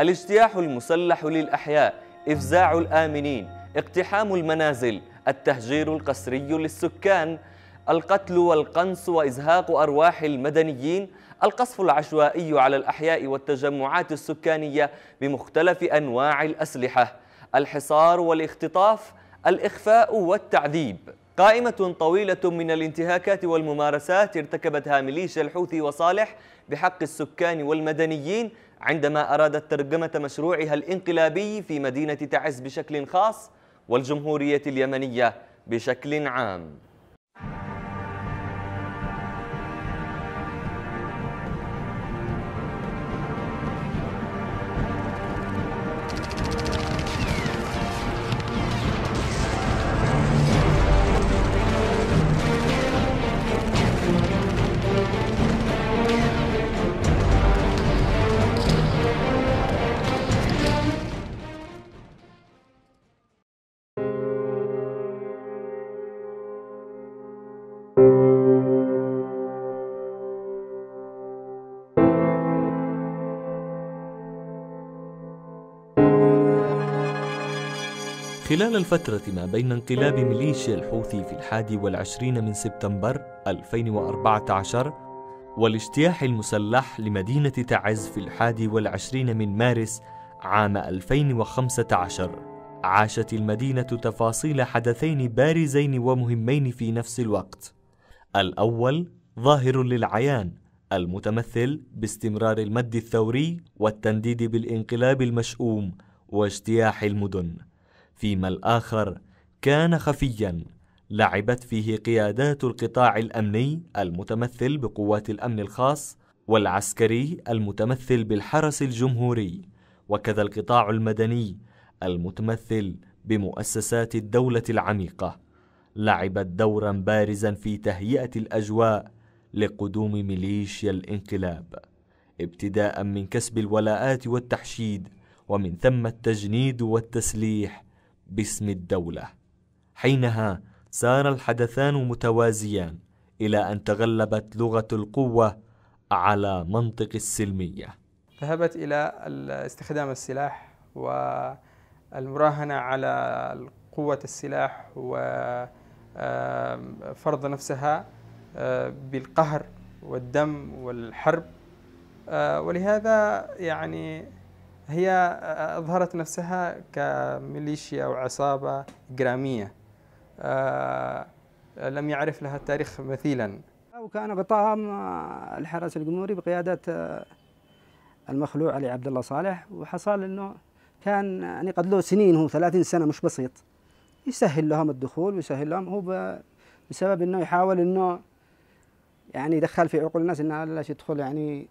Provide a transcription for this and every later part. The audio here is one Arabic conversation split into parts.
الاجتياح المسلح للأحياء إفزاع الآمنين اقتحام المنازل التهجير القسري للسكان القتل والقنص وإزهاق أرواح المدنيين القصف العشوائي على الأحياء والتجمعات السكانية بمختلف أنواع الأسلحة الحصار والاختطاف الإخفاء والتعذيب قائمة طويلة من الانتهاكات والممارسات ارتكبتها ميليشيا الحوثي وصالح بحق السكان والمدنيين عندما أرادت ترجمة مشروعها الانقلابي في مدينة تعز بشكل خاص والجمهورية اليمنية بشكل عام خلال الفترة ما بين انقلاب ميليشيا الحوثي في الحادي والعشرين من سبتمبر 2014 والاجتياح المسلح لمدينة تعز في الحادي والعشرين من مارس عام 2015 عاشت المدينة تفاصيل حدثين بارزين ومهمين في نفس الوقت الأول ظاهر للعيان المتمثل باستمرار المد الثوري والتنديد بالانقلاب المشؤوم واجتياح المدن فيما الآخر كان خفيا لعبت فيه قيادات القطاع الأمني المتمثل بقوات الأمن الخاص والعسكري المتمثل بالحرس الجمهوري وكذا القطاع المدني المتمثل بمؤسسات الدولة العميقة لعبت دورا بارزا في تهيئة الأجواء لقدوم ميليشيا الانقلاب ابتداء من كسب الولاءات والتحشيد ومن ثم التجنيد والتسليح باسم الدولة حينها سار الحدثان متوازيان إلى أن تغلبت لغة القوة على منطق السلمية ذهبت إلى استخدام السلاح والمراهنة على قوة السلاح وفرض نفسها بالقهر والدم والحرب آه، ولهذا يعني هي آه، آه، أظهرت نفسها كميليشيا وعصابة إجرامية آه، لم يعرف لها التاريخ مثيلا وكان غطاهم الحرس الجمهوري بقيادة المخلوع علي عبد الله صالح وحصل انه كان يعني قد له سنين هو 30 سنه مش بسيط يسهل لهم الدخول ويسهل لهم هو بسبب انه يحاول انه يعني يدخل في عقول الناس أنه لا يدخل يعني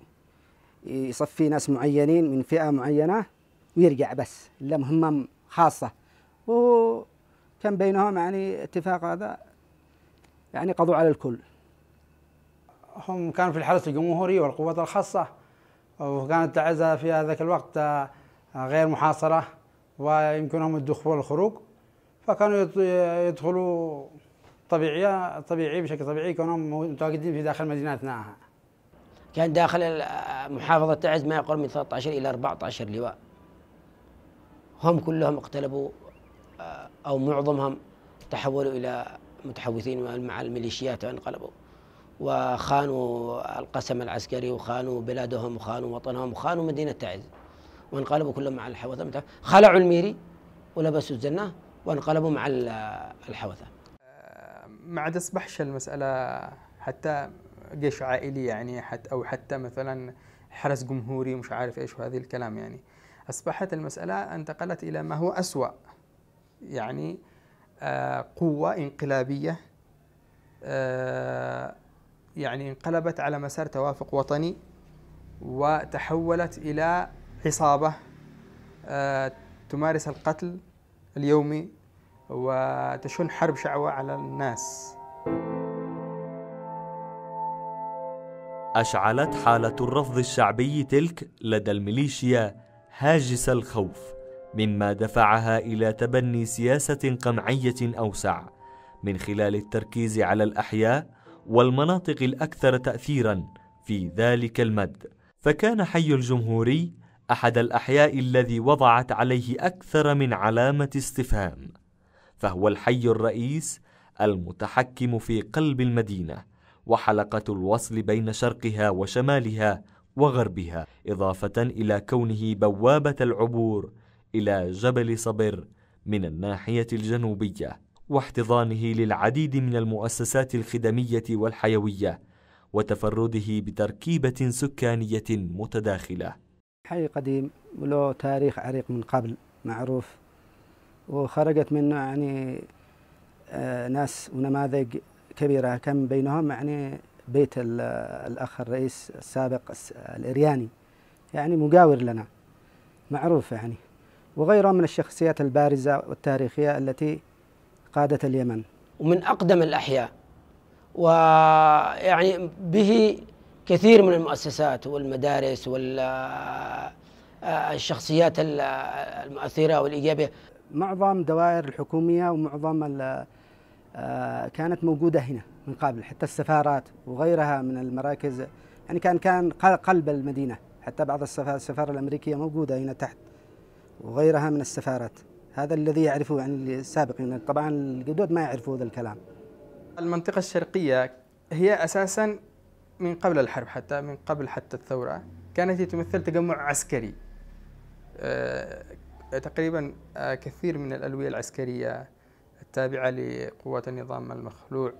يصفي ناس معينين من فئه معينه ويرجع بس الا مهمه خاصه وكان بينهم يعني اتفاق هذا يعني قضوا على الكل هم كانوا في الحرس الجمهوري والقوات الخاصة وكانت تعزى في ذاك الوقت آه، غير محاصرة ويمكنهم الدخول والخروج فكانوا يدخلوا طبيعية طبيعي بشكل طبيعي كانوا متواجدين في داخل مدينتنا كان داخل آه، محافظة تعز ما يقرب من 13 إلى 14 لواء هم كلهم اقتلبوا آه، أو معظمهم تحولوا إلى متحوثين مع الميليشيات وانقلبوا وخانوا القسم العسكري وخانوا بلادهم وخانوا وطنهم وخانوا مدينة تعز وانقلبوا كلهم مع الحوثة خلعوا الميري ولبسوا الزنة وانقلبوا مع آه، الحوثة ما عاد أصبحش المسألة حتى جيش عائلي يعني حتى او حتى مثلا حرس جمهوري مش عارف ايش وهذه الكلام يعني اصبحت المساله انتقلت الى ما هو اسوا يعني آه، قوه انقلابيه آه، يعني انقلبت على مسار توافق وطني وتحولت الى عصابه آه، تمارس القتل اليومي وتشن حرب شعوى على الناس أشعلت حالة الرفض الشعبي تلك لدى الميليشيا هاجس الخوف مما دفعها إلى تبني سياسة قمعية أوسع من خلال التركيز على الأحياء والمناطق الأكثر تأثيرا في ذلك المد فكان حي الجمهوري أحد الأحياء الذي وضعت عليه أكثر من علامة استفهام فهو الحي الرئيس المتحكم في قلب المدينه وحلقة الوصل بين شرقها وشمالها وغربها إضافة إلى كونه بوابة العبور إلى جبل صبر من الناحية الجنوبية واحتضانه للعديد من المؤسسات الخدمية والحيوية وتفرده بتركيبة سكانية متداخلة حي قديم وله تاريخ عريق من قبل معروف وخرجت منه يعني آه، ناس ونماذج كبيرة كان بينهم يعني بيت الأخ الرئيس السابق الإرياني يعني مجاور لنا معروف يعني وغيره من الشخصيات البارزة والتاريخية التي قادت اليمن ومن أقدم الأحياء ويعني به كثير من المؤسسات والمدارس والشخصيات آه، المؤثرة والإيجابية معظم دوائر الحكومية ومعظم آه، كانت موجودة هنا من قبل حتى السفارات وغيرها من المراكز يعني كان كان قلب المدينة حتى بعض السفارة الأمريكية موجودة هنا تحت وغيرها من السفارات هذا الذي يعرفه عن يعني السابقين يعني طبعا الجدود ما يعرفوا هذا الكلام المنطقة الشرقية هي أساسا من قبل الحرب حتى من قبل حتى الثورة كانت تمثل تجمع عسكري آه، تقريبا آه، كثير من الألوية العسكرية التابعة لقوات النظام المخلوع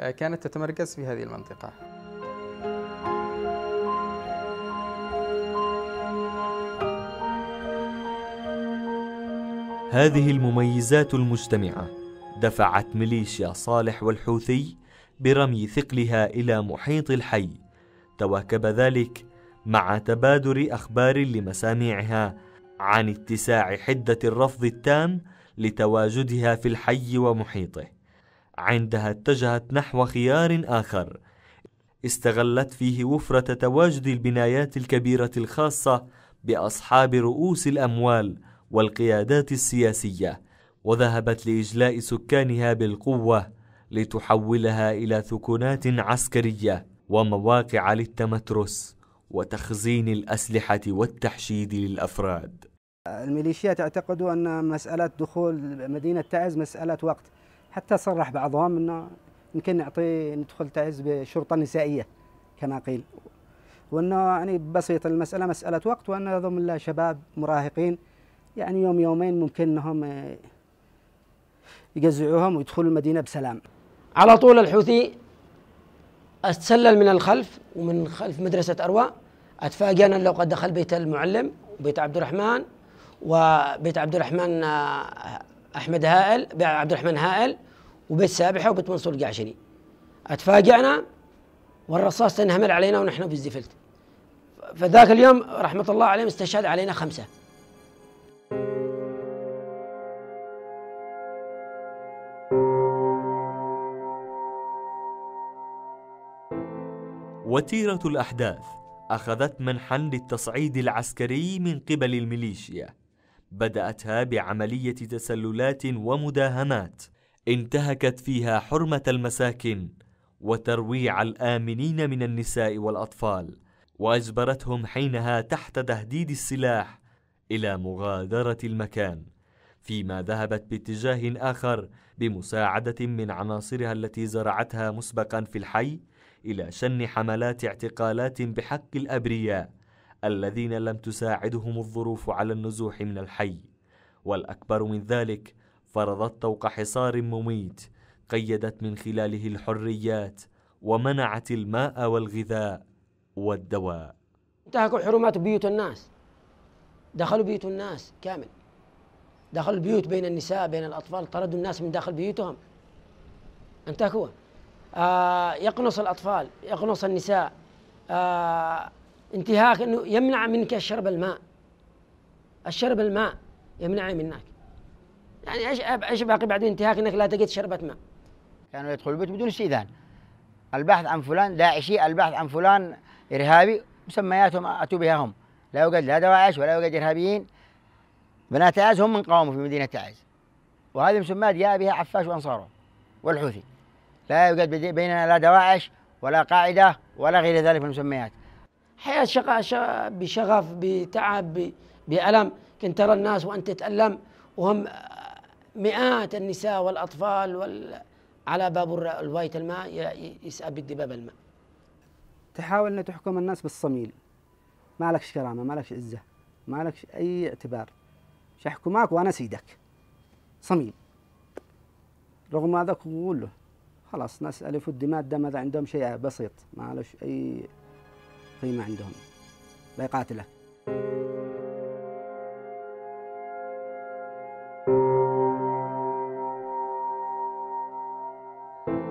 آه، كانت تتمركز في هذه المنطقة هذه المميزات المجتمعة دفعت ميليشيا صالح والحوثي برمي ثقلها إلى محيط الحي تواكب ذلك مع تبادر أخبار لمسامعها عن اتساع حدة الرفض التام لتواجدها في الحي ومحيطه عندها اتجهت نحو خيار آخر استغلت فيه وفرة تواجد البنايات الكبيرة الخاصة بأصحاب رؤوس الأموال والقيادات السياسية وذهبت لإجلاء سكانها بالقوة لتحولها إلى ثكنات عسكرية ومواقع للتمترس وتخزين الأسلحة والتحشيد للأفراد الميليشيات اعتقدوا أن مسألة دخول مدينة تعز مسألة وقت حتى صرح بعضهم أنه يمكن نعطي ندخل تعز بشرطة نسائية كما قيل وأنه يعني بسيط المسألة مسألة وقت وأن هذم الله شباب مراهقين يعني يوم يومين ممكن أنهم آه، يجزعوهم ويدخلوا المدينة بسلام على طول الحوثي أتسلل من الخلف ومن خلف مدرسة اروى اتفاجئ أتفاجأ لو قد دخل بيت المعلم وبيت عبد الرحمن وبيت عبد الرحمن آه، احمد هائل عبد الرحمن هائل وبيت سابحه وبيت منصور القعشري اتفاجئنا والرصاص تنهمل علينا ونحن في الزفلت فذاك اليوم رحمه الله عليهم استشهد علينا خمسه وتيره الاحداث اخذت منحا للتصعيد العسكري من قبل الميليشيا بدأتها بعملية تسللات ومداهمات انتهكت فيها حرمة المساكن وترويع الآمنين من النساء والأطفال وأجبرتهم حينها تحت تهديد السلاح إلى مغادرة المكان فيما ذهبت باتجاه آخر بمساعدة من عناصرها التي زرعتها مسبقا في الحي إلى شن حملات اعتقالات بحق الأبرياء الذين لم تساعدهم الظروف على النزوح من الحي والأكبر من ذلك فرضت طوق حصار مميت قيدت من خلاله الحريات ومنعت الماء والغذاء والدواء انتهكوا حرمات بيوت الناس دخلوا بيوت الناس كامل دخلوا البيوت بين النساء بين الأطفال طردوا الناس من داخل بيوتهم انتهكوا آه يقنص الأطفال يقنص النساء آه انتهاك انه يمنع منك شرب الماء الشرب الماء يمنع منك يعني ايش ايش باقي بعد انتهاك انك لا تجد شربة ماء كانوا يدخلوا البيت بدون استئذان البحث عن فلان داعشي البحث عن فلان ارهابي مسمياتهم اتوا بها هم لا يوجد لا دواعش ولا يوجد ارهابيين بنات عز هم من قاوموا في مدينه تعز وهذه مسمات جاء بها عفاش وانصاره والحوثي لا يوجد بيننا لا دواعش ولا قاعده ولا غير ذلك من المسميات حياة شقاء بشغف بتعب بألم كنت ترى الناس وأنت تتألم وهم مئات النساء والأطفال وال... على باب الوايت الماء يسأب بالدباب الماء تحاول أن تحكم الناس بالصميل ما لكش كرامة ما لكش عزة ما لكش أي اعتبار شحكماك وأنا سيدك صميل رغم هذا كله له خلاص ناس ألف الدماء الدم هذا عندهم شيء بسيط ما لكش أي قيمة عندهم بيقاتله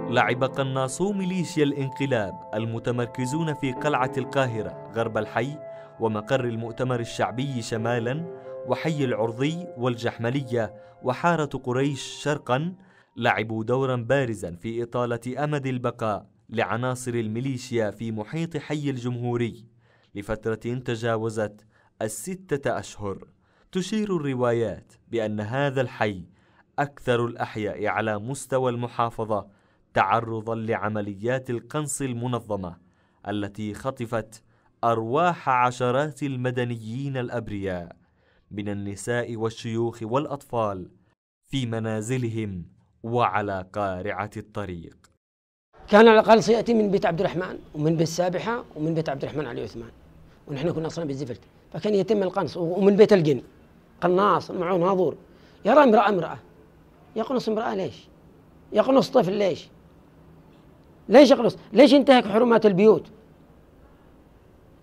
لعب قناصو ميليشيا الانقلاب المتمركزون في قلعة القاهرة غرب الحي ومقر المؤتمر الشعبي شمالا وحي العرضي والجحملية وحارة قريش شرقا لعبوا دورا بارزا في إطالة أمد البقاء لعناصر الميليشيا في محيط حي الجمهوري لفترة تجاوزت الستة أشهر تشير الروايات بأن هذا الحي أكثر الأحياء على مستوى المحافظة تعرضا لعمليات القنص المنظمة التي خطفت أرواح عشرات المدنيين الأبرياء من النساء والشيوخ والأطفال في منازلهم وعلى قارعة الطريق كان على الأقل سيأتي من بيت عبد الرحمن ومن بيت السابحة ومن بيت عبد الرحمن علي عثمان ونحن كنا أصلا بالزفلت فكان يتم القنص ومن بيت الجن قناص معه ناظور يرى امرأة امرأة يقنص امرأة ليش يقنص طفل ليش ليش يقنص ليش ينتهك حرمات البيوت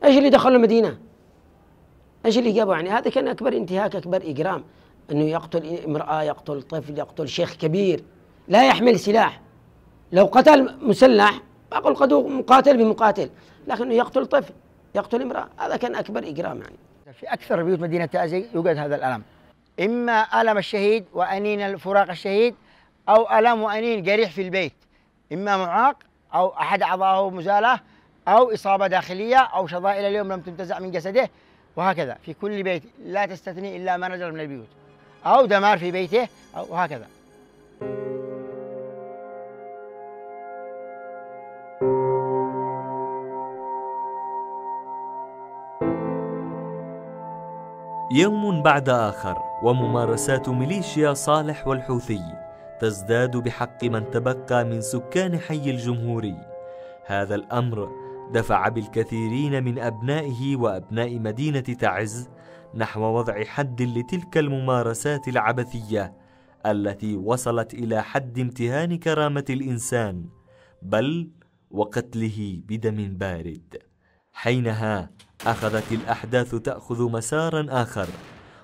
ايش اللي دخلوا المدينه ايش اللي جابوا يعني هذا كان اكبر انتهاك اكبر اجرام انه يقتل امراه يقتل طفل يقتل شيخ كبير لا يحمل سلاح لو قتل مسلح أقول قد مقاتل بمقاتل لكنه يقتل طفل يقتل امرأة هذا كان أكبر إجرام يعني في أكثر بيوت مدينة تازي يوجد هذا الألم إما ألم الشهيد وأنين فراق الشهيد أو ألم وأنين جريح في البيت إما معاق أو أحد أعضائه مزالة أو إصابة داخلية أو شظاء إلى اليوم لم تنتزع من جسده وهكذا في كل بيت لا تستثني إلا ما نزل من البيوت أو دمار في بيته أو you. يوم بعد آخر وممارسات ميليشيا صالح والحوثي تزداد بحق من تبقى من سكان حي الجمهوري هذا الأمر دفع بالكثيرين من أبنائه وأبناء مدينة تعز نحو وضع حد لتلك الممارسات العبثية التي وصلت إلى حد امتهان كرامة الإنسان بل وقتله بدم بارد حينها أخذت الأحداث تأخذ مسارا آخر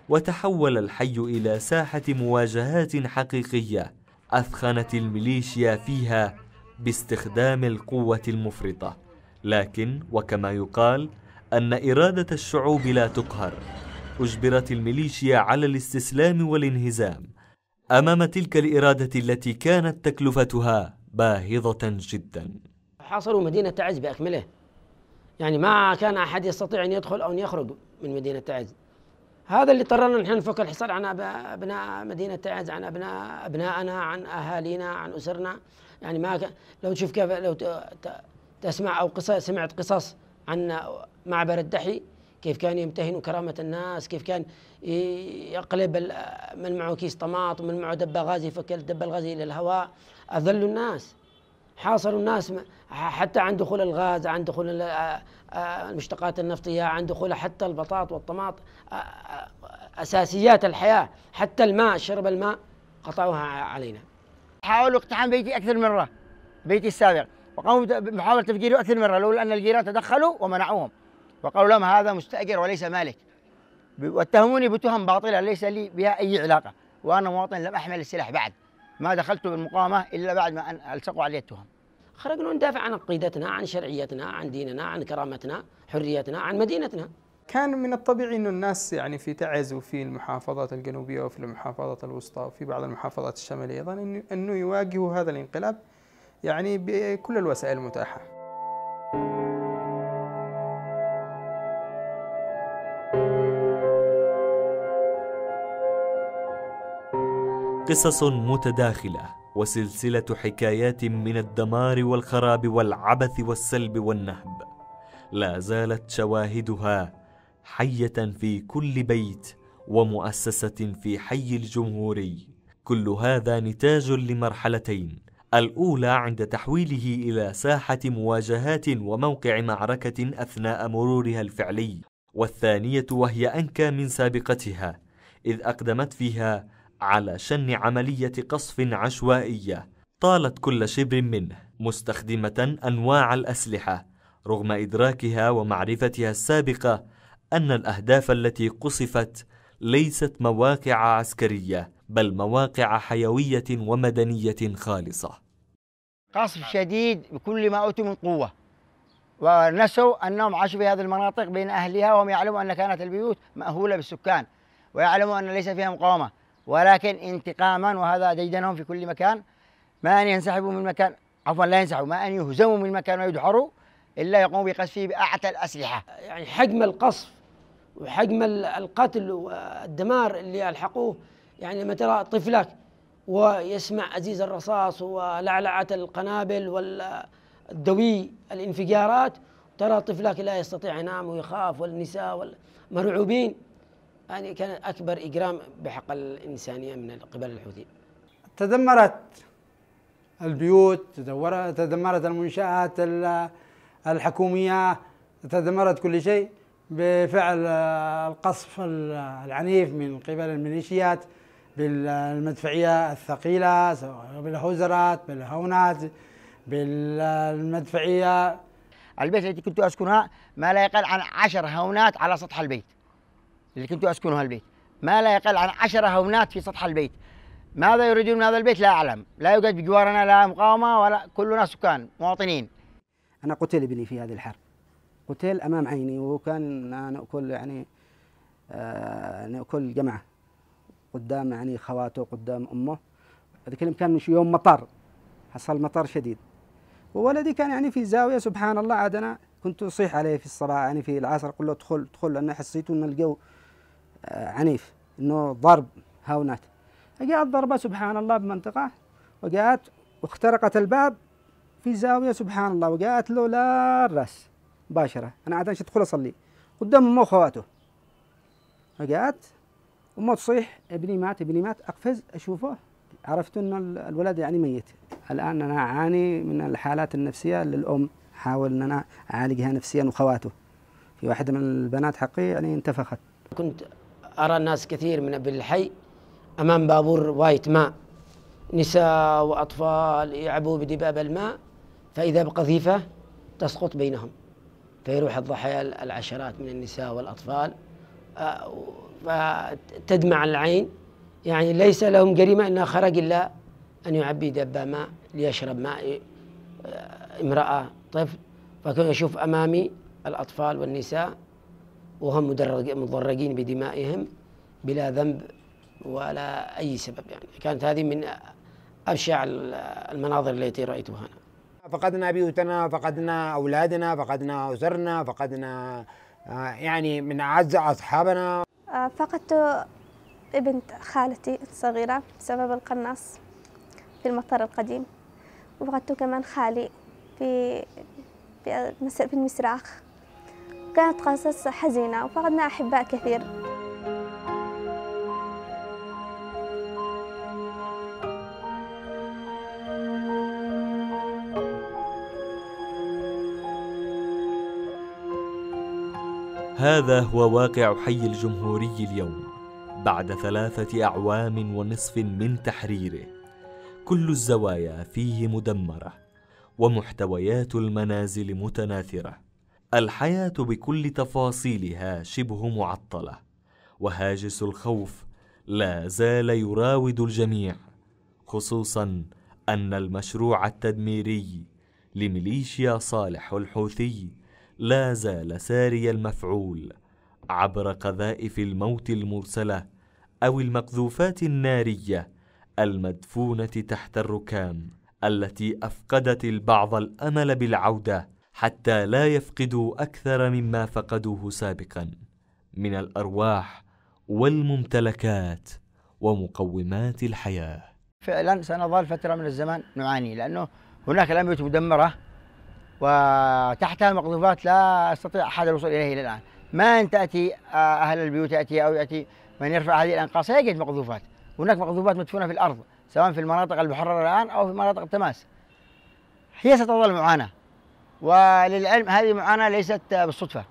وتحول الحي إلى ساحة مواجهات حقيقية أثخنت الميليشيا فيها باستخدام القوة المفرطة لكن وكما يقال أن إرادة الشعوب لا تقهر أجبرت الميليشيا على الاستسلام والانهزام أمام تلك الإرادة التي كانت تكلفتها باهظة جدا حاصروا مدينة تعز بأكمله يعني ما كان أحد يستطيع أن يدخل أو أن يخرج من مدينة تعز هذا اللي اضطررنا نحن نفك الحصار عن أبناء مدينة تعز عن أبناء أبنائنا عن أهالينا عن أسرنا يعني ما كان لو تشوف كيف لو تسمع أو قصة سمعت قصص عن معبر الدحي كيف كان يمتهن كرامة الناس كيف كان يقلب من معه كيس طماط ومن معه دبة غازي فكل دبة الغازي إلى الهواء أذل الناس حاصروا الناس حتى عن دخول الغاز عن دخول المشتقات النفطية عن دخول حتى البطاط والطماط أساسيات الحياة حتى الماء شرب الماء قطعوها علينا حاولوا اقتحام بيتي أكثر من مرة بيتي السابق وقاموا بمحاولة تفجيره أكثر من مرة لولا أن الجيران تدخلوا ومنعوهم وقالوا لهم هذا مستأجر وليس مالك واتهموني بتهم باطلة ليس لي بها أي علاقة وأنا مواطن لم أحمل السلاح بعد ما دخلت بالمقاومة إلا بعد ما أن ألصقوا علي التهم خرجنا ندافع عن عقيدتنا عن شرعيتنا عن ديننا عن كرامتنا حريتنا عن مدينتنا كان من الطبيعي أن الناس يعني في تعز وفي المحافظات الجنوبية وفي المحافظات الوسطى وفي بعض المحافظات الشمالية أيضا أنه يواجهوا هذا الانقلاب يعني بكل الوسائل المتاحة قصص متداخله وسلسله حكايات من الدمار والخراب والعبث والسلب والنهب لا زالت شواهدها حيه في كل بيت ومؤسسه في حي الجمهوري كل هذا نتاج لمرحلتين الاولى عند تحويله الى ساحه مواجهات وموقع معركه اثناء مرورها الفعلي والثانيه وهي انكى من سابقتها اذ اقدمت فيها على شن عملية قصف عشوائية طالت كل شبر منه مستخدمة أنواع الأسلحة رغم إدراكها ومعرفتها السابقة أن الأهداف التي قصفت ليست مواقع عسكرية بل مواقع حيوية ومدنية خالصة قصف شديد بكل ما أوتوا من قوة ونسوا أنهم عاشوا في هذه المناطق بين أهلها وهم يعلموا أن كانت البيوت مأهولة بالسكان ويعلموا أن ليس فيها مقاومة ولكن انتقاما وهذا ديدنهم في كل مكان ما أن ينسحبوا من مكان عفوا لا ينسحبوا ما أن يهزموا من مكان ويدحروا إلا يقوموا بقصفه بأعتى الأسلحة يعني حجم القصف وحجم القتل والدمار اللي ألحقوه يعني لما ترى طفلك ويسمع أزيز الرصاص ولعلعة القنابل والدوي الانفجارات ترى طفلك لا يستطيع ينام ويخاف والنساء مرعوبين يعني كان أكبر إجرام بحق الإنسانية من قبل الحوثي تدمرت البيوت تدمرت المنشآت الحكومية تدمرت كل شيء بفعل آه، القصف العنيف من قبل الميليشيات بالمدفعية الثقيلة سواء بالهوزرات بالهونات بالمدفعية البيت التي كنت أسكنها ما لا يقل عن عشر هونات على سطح البيت اللي كنت أسكنها البيت ما لا يقل عن 10 هونات في سطح البيت ماذا يريدون من هذا البيت لا أعلم لا يوجد بجوارنا لا مقاومة ولا كلنا سكان مواطنين أنا قتل ابني في هذه الحرب قتل أمام عيني وكان نأكل يعني آه، نأكل جمعة قدام يعني خواته قدام أمه أتكلم كان من يوم مطر حصل مطر شديد وولدي كان يعني في زاوية سبحان الله عاد أنا كنت أصيح عليه في الصباح يعني في العصر أقول له ادخل ادخل لأن حسيت أن الجو آه، عنيف انه ضرب هاونات فجاءت ضربه سبحان الله بمنطقه وجاءت واخترقت الباب في زاويه سبحان الله وجاءت له لا الراس مباشره انا عاد ادخل اصلي قدام امه واخواته فجاءت امه تصيح ابني مات ابني مات اقفز اشوفه عرفت ان الولد يعني ميت الان انا اعاني من الحالات النفسيه للام حاول ان انا اعالجها نفسيا واخواته في واحده من البنات حقي يعني انتفخت كنت أرى الناس كثير من الحي أمام بابور وايت ماء نساء وأطفال يعبوا بدباب الماء فإذا بقذيفة تسقط بينهم فيروح الضحايا العشرات من النساء والأطفال آه، فتدمع العين يعني ليس لهم جريمة إنها خرج إلا أن يعبي دباب ماء ليشرب ماء آه، امرأة طفل فكنت أشوف أمامي الأطفال والنساء وهم مدرجين بدمائهم بلا ذنب ولا أي سبب يعني كانت هذه من أبشع المناظر التي رأيتها فقدنا بيوتنا فقدنا أولادنا فقدنا أسرنا فقدنا آه، يعني من أعز أصحابنا آه، فقدت ابنت خالتي الصغيرة بسبب القناص في المطار القديم وفقدت كمان خالي في في المسراخ كانت قصص حزينة وفقدنا أحباء كثير هذا هو واقع حي الجمهوري اليوم بعد ثلاثة أعوام ونصف من تحريره كل الزوايا فيه مدمرة ومحتويات المنازل متناثره الحياه بكل تفاصيلها شبه معطله وهاجس الخوف لا زال يراود الجميع خصوصا ان المشروع التدميري لميليشيا صالح الحوثي لا زال ساري المفعول عبر قذائف الموت المرسله او المقذوفات الناريه المدفونه تحت الركام التي افقدت البعض الامل بالعوده حتى لا يفقدوا اكثر مما فقدوه سابقا من الارواح والممتلكات ومقومات الحياه. فعلا سنظل فتره من الزمن نعاني لانه هناك الان مدمره وتحتها مقذوفات لا يستطيع احد الوصول اليه الى الان. ما ان تاتي آه، اهل البيوت ياتي او ياتي من يرفع هذه الانقاص سيجد مقذوفات. هناك مقذوفات مدفونه في الارض سواء في المناطق المحرره الان او في مناطق التماس. هي ستظل معاناه وللعلم هذه معاناة ليست بالصدفة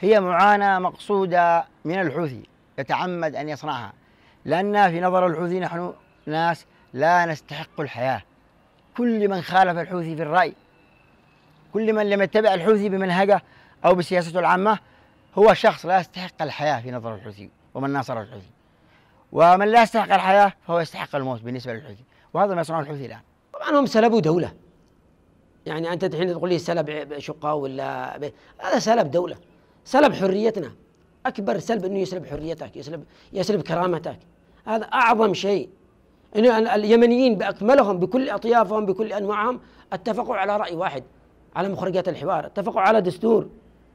هي معاناة مقصودة من الحوثي يتعمد أن يصنعها لأن في نظر الحوثي نحن ناس لا نستحق الحياة كل من خالف الحوثي في الرأي كل من لم يتبع الحوثي بمنهجه أو بسياسته العامة هو شخص لا يستحق الحياة في نظر الحوثي ومن ناصر الحوثي ومن لا يستحق الحياة فهو يستحق الموت بالنسبة للحوثي وهذا ما يصنعه الحوثي الآن طبعا هم سلبوا دولة يعني انت الحين تقول لي سلب شقه ولا بيت هذا سلب دوله سلب حريتنا اكبر سلب انه يسلب حريتك يسلب يسلب كرامتك هذا اعظم شيء انه اليمنيين باكملهم بكل اطيافهم بكل انواعهم اتفقوا على راي واحد على مخرجات الحوار اتفقوا على دستور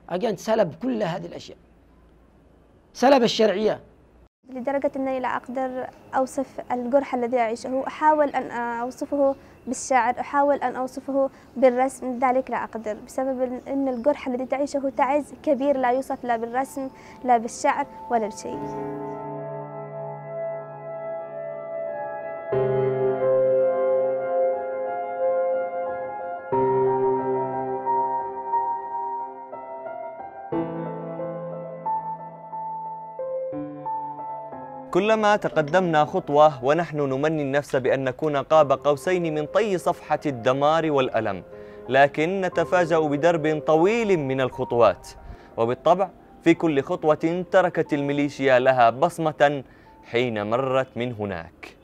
اجين سلب كل هذه الاشياء سلب الشرعيه لدرجة أنني لا أقدر أوصف الجرح الذي أعيشه أحاول أن أوصفه بالشعر أحاول أن أوصفه بالرسم ذلك لا أقدر بسبب أن الجرح الذي تعيشه تعز كبير لا يوصف لا بالرسم لا بالشعر ولا بشيء كلما تقدمنا خطوة ونحن نمني النفس بأن نكون قاب قوسين من طي صفحة الدمار والألم لكن نتفاجأ بدرب طويل من الخطوات وبالطبع في كل خطوة تركت الميليشيا لها بصمة حين مرت من هناك